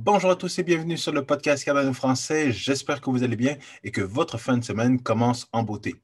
Bonjour à tous et bienvenue sur le podcast Cardano français. J'espère que vous allez bien et que votre fin de semaine commence en beauté.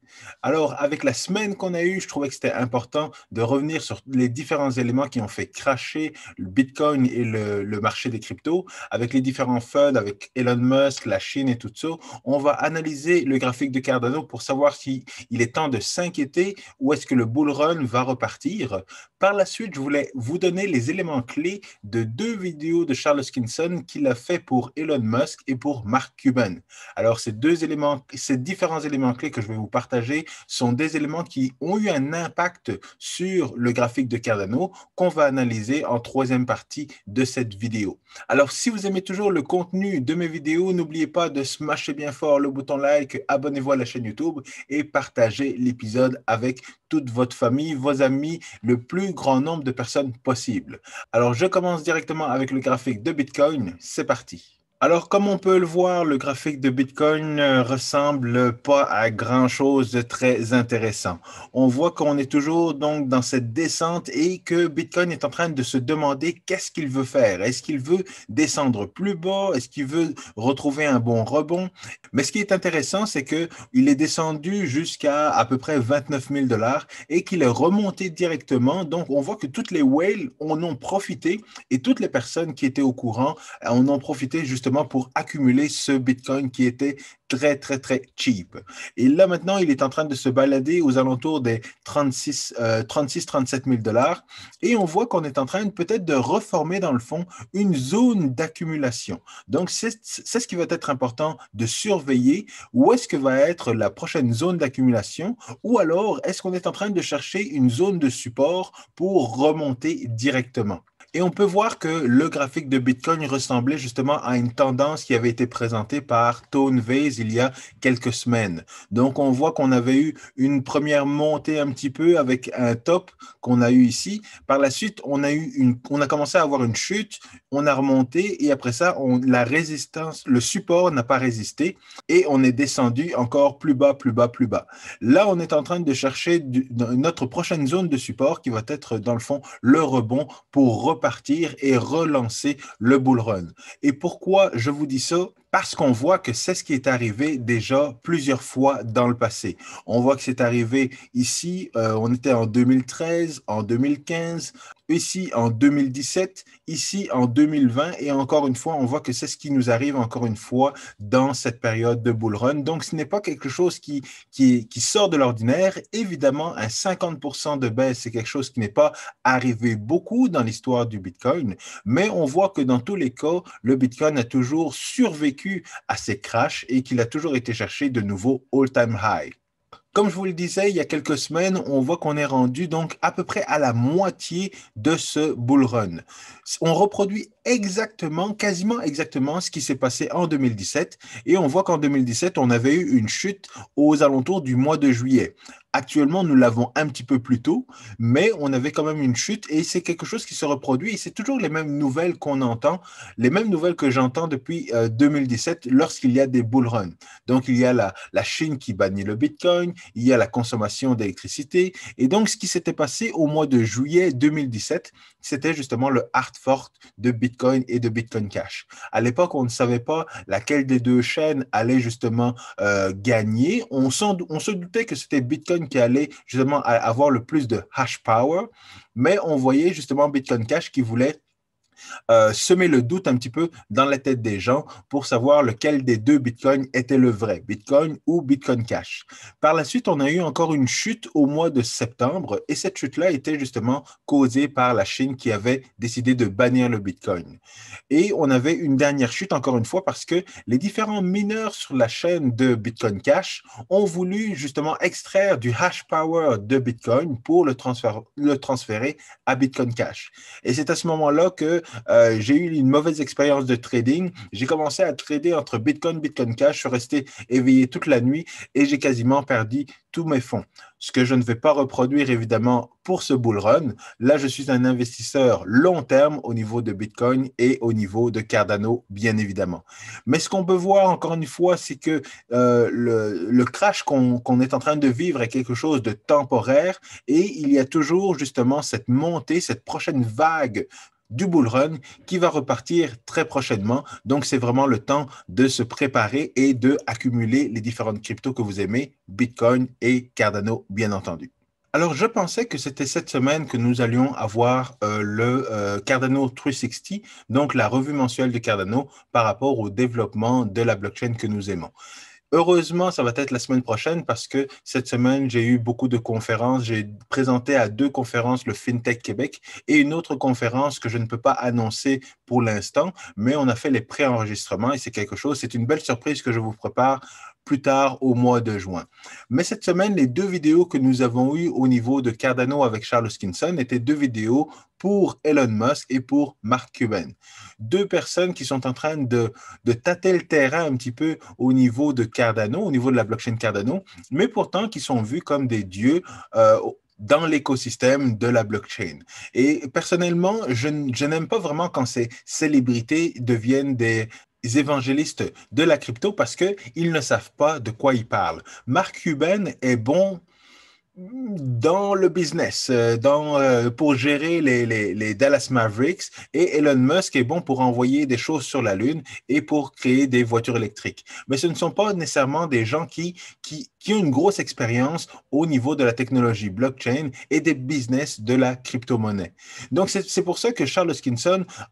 Alors, avec la semaine qu'on a eue, je trouvais que c'était important de revenir sur les différents éléments qui ont fait cracher le Bitcoin et le, marché des cryptos. Avec les différents funds, avec Elon Musk, la Chine et tout ça, on va analyser le graphique de Cardano pour savoir s'il il est temps de s'inquiéter ou est-ce que le bull run va repartir. Par la suite, je voulais vous donner les éléments clés de deux vidéos de Charles Skinson qu'il a fait pour Elon Musk et pour Mark Cuban. Alors ces deux éléments, ces différents éléments clés que je vais vous partager sont des éléments qui ont eu un impact sur le graphique de Cardano qu'on va analyser en troisième partie de cette vidéo. Alors si vous aimez toujours le contenu de mes vidéos, n'oubliez pas de smasher bien fort le bouton like, abonnez-vous à la chaîne YouTube et partagez l'épisode avec toute votre famille, vos amis, le plus grand nombre de personnes possible. Alors je commence directement avec le graphique de Bitcoin c'est parti. Alors, comme on peut le voir, le graphique de Bitcoin ne euh, ressemble pas à grand-chose de très intéressant. On voit qu'on est toujours donc dans cette descente et que Bitcoin est en train de se demander qu'est-ce qu'il veut faire. Est-ce qu'il veut descendre plus bas Est-ce qu'il veut retrouver un bon rebond Mais ce qui est intéressant, c'est qu'il est descendu jusqu'à à peu près 29 000 dollars et qu'il est remonté directement. Donc, on voit que toutes les whales en ont profité et toutes les personnes qui étaient au courant en ont profité justement pour accumuler ce Bitcoin qui était très, très, très cheap. Et là, maintenant, il est en train de se balader aux alentours des 36, 36 37 000 dollars. Et on voit qu'on est en train peut-être de reformer, dans le fond, une zone d'accumulation. Donc, c'est ce qui va être important de surveiller. Où est-ce que va être la prochaine zone d'accumulation? Ou alors, est-ce qu'on est en train de chercher une zone de support pour remonter directement? Et on peut voir que le graphique de Bitcoin ressemblait justement à une tendance qui avait été présentée par Tone Vase il y a quelques semaines. Donc, on voit qu'on avait eu une première montée un petit peu avec un top qu'on a eu ici. Par la suite, on a, eu une, on a commencé à avoir une chute, on a remonté et après ça, la résistance, le support n'a pas résisté et on est descendu encore plus bas, plus bas, plus bas. Là, on est en train de chercher notre prochaine zone de support qui va être dans le fond le rebond pour reprendre partir et relancer le bull run. Et pourquoi je vous dis ça parce qu'on voit que c'est ce qui est arrivé déjà plusieurs fois dans le passé. On voit que c'est arrivé ici, euh, on était en 2013, en 2015, ici en 2017, ici en 2020, et encore une fois, on voit que c'est ce qui nous arrive encore une fois dans cette période de bull run. Donc, ce n'est pas quelque chose qui, qui sort de l'ordinaire. Évidemment, un 50% de baisse, c'est quelque chose qui n'est pas arrivé beaucoup dans l'histoire du Bitcoin, mais on voit que dans tous les cas, le Bitcoin a toujours survécu à ses crashs et qu'il a toujours été cherché de nouveau all-time high. Comme je vous le disais il y a quelques semaines, on voit qu'on est rendu donc à peu près à la moitié de ce bull run. On reproduit exactement, quasiment exactement ce qui s'est passé en 2017. Et on voit qu'en 2017, on avait eu une chute aux alentours du mois de juillet. Actuellement, nous l'avons un petit peu plus tôt, mais on avait quand même une chute et c'est quelque chose qui se reproduit. Et c'est toujours les mêmes nouvelles qu'on entend, les mêmes nouvelles que j'entends depuis 2017 euh, lorsqu'il y a des bull runs. Donc, il y a la, Chine qui bannit le Bitcoin, il y a la consommation d'électricité. Et donc, ce qui s'était passé au mois de juillet 2017, c'était justement le hard fork de Bitcoin Bitcoin et de Bitcoin Cash. À l'époque, on ne savait pas laquelle des deux chaînes allait justement euh, gagner. on, se doutait que c'était Bitcoin qui allait justement avoir le plus de hash power, mais on voyait justement Bitcoin Cash qui voulait euh, semer le doute un petit peu dans la tête des gens pour savoir lequel des deux bitcoins était le vrai, Bitcoin ou Bitcoin Cash. Par la suite, on a eu encore une chute au mois de septembre et cette chute-là était justement causée par la Chine qui avait décidé de bannir le Bitcoin. Et on avait une dernière chute encore une fois parce que les différents mineurs sur la chaîne de Bitcoin Cash ont voulu justement extraire du hash power de Bitcoin pour le transférer à Bitcoin Cash. Et c'est à ce moment-là que euh, j'ai eu une mauvaise expérience de trading. J'ai commencé à trader entre Bitcoin, Bitcoin Cash. Je suis resté éveillé toute la nuit et j'ai quasiment perdu tous mes fonds. Ce que je ne vais pas reproduire évidemment pour ce bull run. Là, je suis un investisseur long terme au niveau de Bitcoin et au niveau de Cardano, bien évidemment. Mais ce qu'on peut voir encore une fois, c'est que euh, le, crash qu'on est en train de vivre est quelque chose de temporaire et il y a toujours justement cette montée, cette prochaine vague du bull run qui va repartir très prochainement. Donc, c'est vraiment le temps de se préparer et de accumuler les différentes cryptos que vous aimez, Bitcoin et Cardano, bien entendu. Alors, je pensais que c'était cette semaine que nous allions avoir euh, le euh, Cardano 360, donc la revue mensuelle de Cardano par rapport au développement de la blockchain que nous aimons. Heureusement, ça va être la semaine prochaine parce que cette semaine, j'ai eu beaucoup de conférences. J'ai présenté à deux conférences le FinTech Québec et une autre conférence que je ne peux pas annoncer pour l'instant, mais on a fait les pré-enregistrements et c'est quelque chose, c'est une belle surprise que je vous prépare plus tard au mois de juin. Mais cette semaine, les deux vidéos que nous avons eues au niveau de Cardano avec Charles Skinson étaient deux vidéos pour Elon Musk et pour Mark Cuban. Deux personnes qui sont en train de, de, tâter le terrain un petit peu au niveau de Cardano, au niveau de la blockchain Cardano, mais pourtant qui sont vus comme des dieux euh, dans l'écosystème de la blockchain. Et personnellement, je n'aime pas vraiment quand ces célébrités deviennent des, évangélistes de la crypto parce qu'ils ne savent pas de quoi ils parlent. Mark Cuban est bon dans le business, euh, dans, euh, pour gérer les, Dallas Mavericks. Et Elon Musk est bon pour envoyer des choses sur la Lune et pour créer des voitures électriques. Mais ce ne sont pas nécessairement des gens qui, qui, qui ont une grosse expérience au niveau de la technologie blockchain et des business de la crypto-monnaie. Donc, c'est pour ça que Charles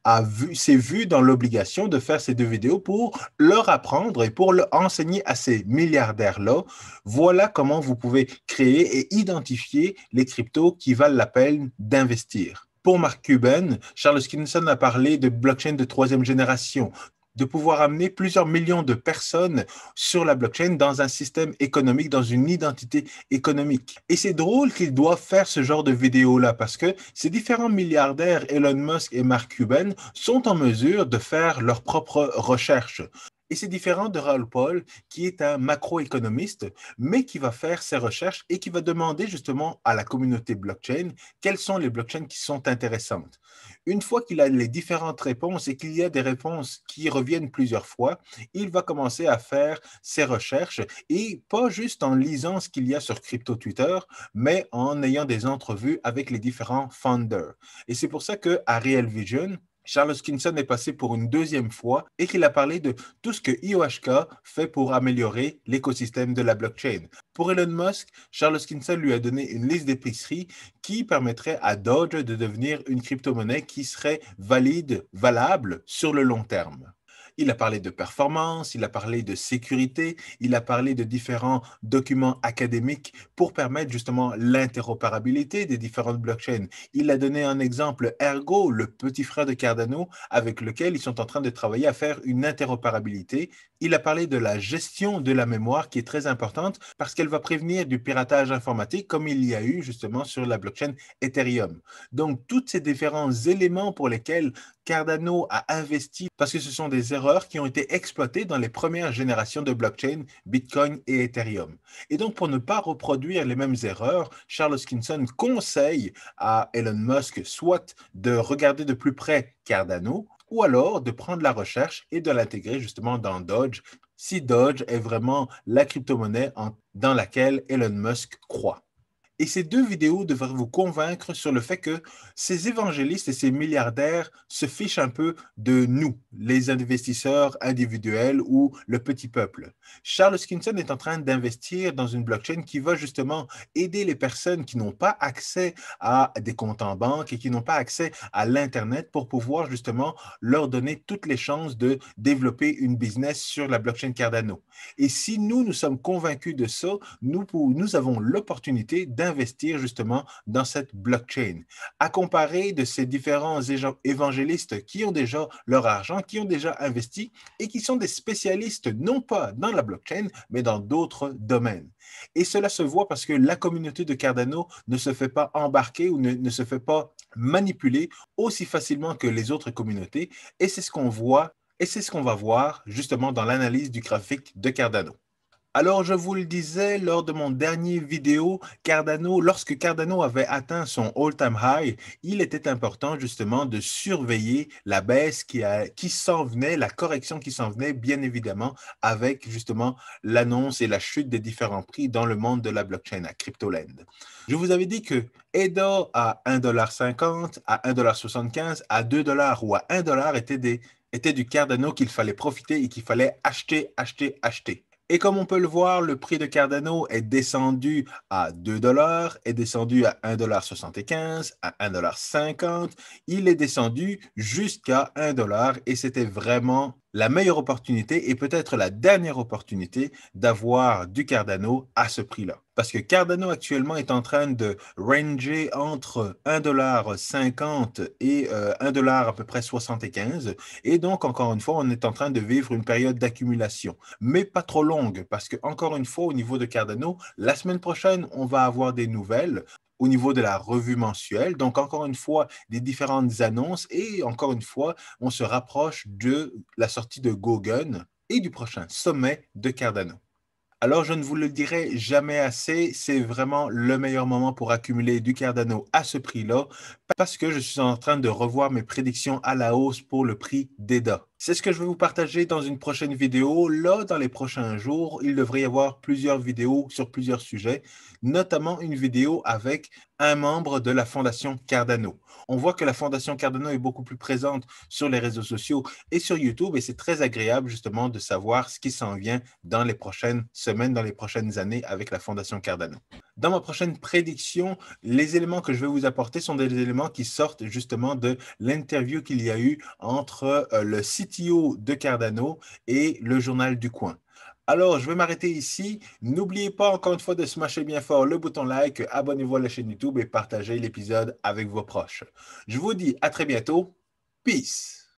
a vu, s'est vu dans l'obligation de faire ces deux vidéos pour leur apprendre et pour leur enseigner à ces milliardaires-là, voilà comment vous pouvez créer et identifier les cryptos qui valent la peine d'investir. Pour Mark Cuban, Charles Skinson a parlé de blockchain de troisième génération, de pouvoir amener plusieurs millions de personnes sur la blockchain dans un système économique, dans une identité économique. Et c'est drôle qu'ils doivent faire ce genre de vidéo-là parce que ces différents milliardaires, Elon Musk et Mark Cuban, sont en mesure de faire leurs propres recherches. Et c'est différent de Raoul Paul, qui est un macroéconomiste, mais qui va faire ses recherches et qui va demander justement à la communauté blockchain quelles sont les blockchains qui sont intéressantes. Une fois qu'il a les différentes réponses et qu'il y a des réponses qui reviennent plusieurs fois, il va commencer à faire ses recherches et pas juste en lisant ce qu'il y a sur Crypto Twitter, mais en ayant des entrevues avec les différents founders. Et c'est pour ça que à Real Vision, Charles Kinson est passé pour une deuxième fois et qu'il a parlé de tout ce que IOHK fait pour améliorer l'écosystème de la blockchain. Pour Elon Musk, Charles Kinson lui a donné une liste d'épiceries qui permettrait à Doge de devenir une crypto-monnaie qui serait valide, valable sur le long terme. Il a parlé de performance, il a parlé de sécurité, il a parlé de différents documents académiques pour permettre justement l'interopérabilité des différentes blockchains. Il a donné un exemple Ergo, le petit frère de Cardano, avec lequel ils sont en train de travailler à faire une interopérabilité. Il a parlé de la gestion de la mémoire qui est très importante parce qu'elle va prévenir du piratage informatique comme il y a eu justement sur la blockchain Ethereum. Donc, tous ces différents éléments pour lesquels Cardano a investi parce que ce sont des erreurs qui ont été exploitées dans les premières générations de blockchain, Bitcoin et Ethereum. Et donc, pour ne pas reproduire les mêmes erreurs, Charles Hoskinson conseille à Elon Musk soit de regarder de plus près Cardano, ou alors de prendre la recherche et de l'intégrer justement dans Dodge, si Dodge est vraiment la crypto-monnaie dans laquelle Elon Musk croit. Et ces deux vidéos devraient vous convaincre sur le fait que ces évangélistes et ces milliardaires se fichent un peu de nous, les investisseurs individuels ou le petit peuple. Charles Skinson est en train d'investir dans une blockchain qui va justement aider les personnes qui n'ont pas accès à des comptes en banque et qui n'ont pas accès à l'Internet pour pouvoir justement leur donner toutes les chances de développer une business sur la blockchain Cardano. Et si nous, nous sommes convaincus de ça, nous, nous avons l'opportunité de investir justement dans cette blockchain. À comparer de ces différents évangélistes qui ont déjà leur argent, qui ont déjà investi et qui sont des spécialistes non pas dans la blockchain, mais dans d'autres domaines. Et cela se voit parce que la communauté de Cardano ne se fait pas embarquer ou ne se fait pas manipuler aussi facilement que les autres communautés. Et c'est ce qu'on voit et c'est ce qu'on va voir justement dans l'analyse du graphique de Cardano. Alors, je vous le disais lors de mon dernier vidéo, Cardano, lorsque Cardano avait atteint son all-time high, il était important justement de surveiller la baisse qui, s'en venait, la correction qui s'en venait, bien évidemment, avec justement l'annonce et la chute des différents prix dans le monde de la blockchain à CryptoLand. Je vous avais dit que Edo à 1,50$, à 1,75$, à 2$ ou à 1$ était, des, était du Cardano qu'il fallait profiter et qu'il fallait acheter, acheter, acheter. Et comme on peut le voir, le prix de Cardano est descendu à 2 dollars, est descendu à 1,75 à 1,50 Il est descendu jusqu'à 1 dollar et c'était vraiment la meilleure opportunité et peut-être la dernière opportunité d'avoir du Cardano à ce prix-là. Parce que Cardano actuellement est en train de ranger entre 1,50$ et euh, un dollar à peu près 75. Et donc, encore une fois, on est en train de vivre une période d'accumulation, mais pas trop longue, parce que, encore une fois, au niveau de Cardano, la semaine prochaine, on va avoir des nouvelles au niveau de la revue mensuelle. Donc, encore une fois, des différentes annonces et encore une fois, on se rapproche de la sortie de Gogun et du prochain sommet de Cardano. Alors, je ne vous le dirai jamais assez, c'est vraiment le meilleur moment pour accumuler du Cardano à ce prix-là parce que je suis en train de revoir mes prédictions à la hausse pour le prix d'EDA. C'est ce que je vais vous partager dans une prochaine vidéo. Là, dans les prochains jours, il devrait y avoir plusieurs vidéos sur plusieurs sujets, notamment une vidéo avec un membre de la Fondation Cardano. On voit que la Fondation Cardano est beaucoup plus présente sur les réseaux sociaux et sur YouTube et c'est très agréable justement de savoir ce qui s'en vient dans les prochaines semaines, dans les prochaines années avec la Fondation Cardano. Dans ma prochaine prédiction, les éléments que je vais vous apporter sont des éléments qui sortent justement de l'interview qu'il y a eu entre euh, le site de Cardano et le journal du coin. Alors, je vais m'arrêter ici. N'oubliez pas encore une fois de smasher bien fort le bouton like, abonnez-vous à la chaîne YouTube et partagez l'épisode avec vos proches. Je vous dis à très bientôt. Peace.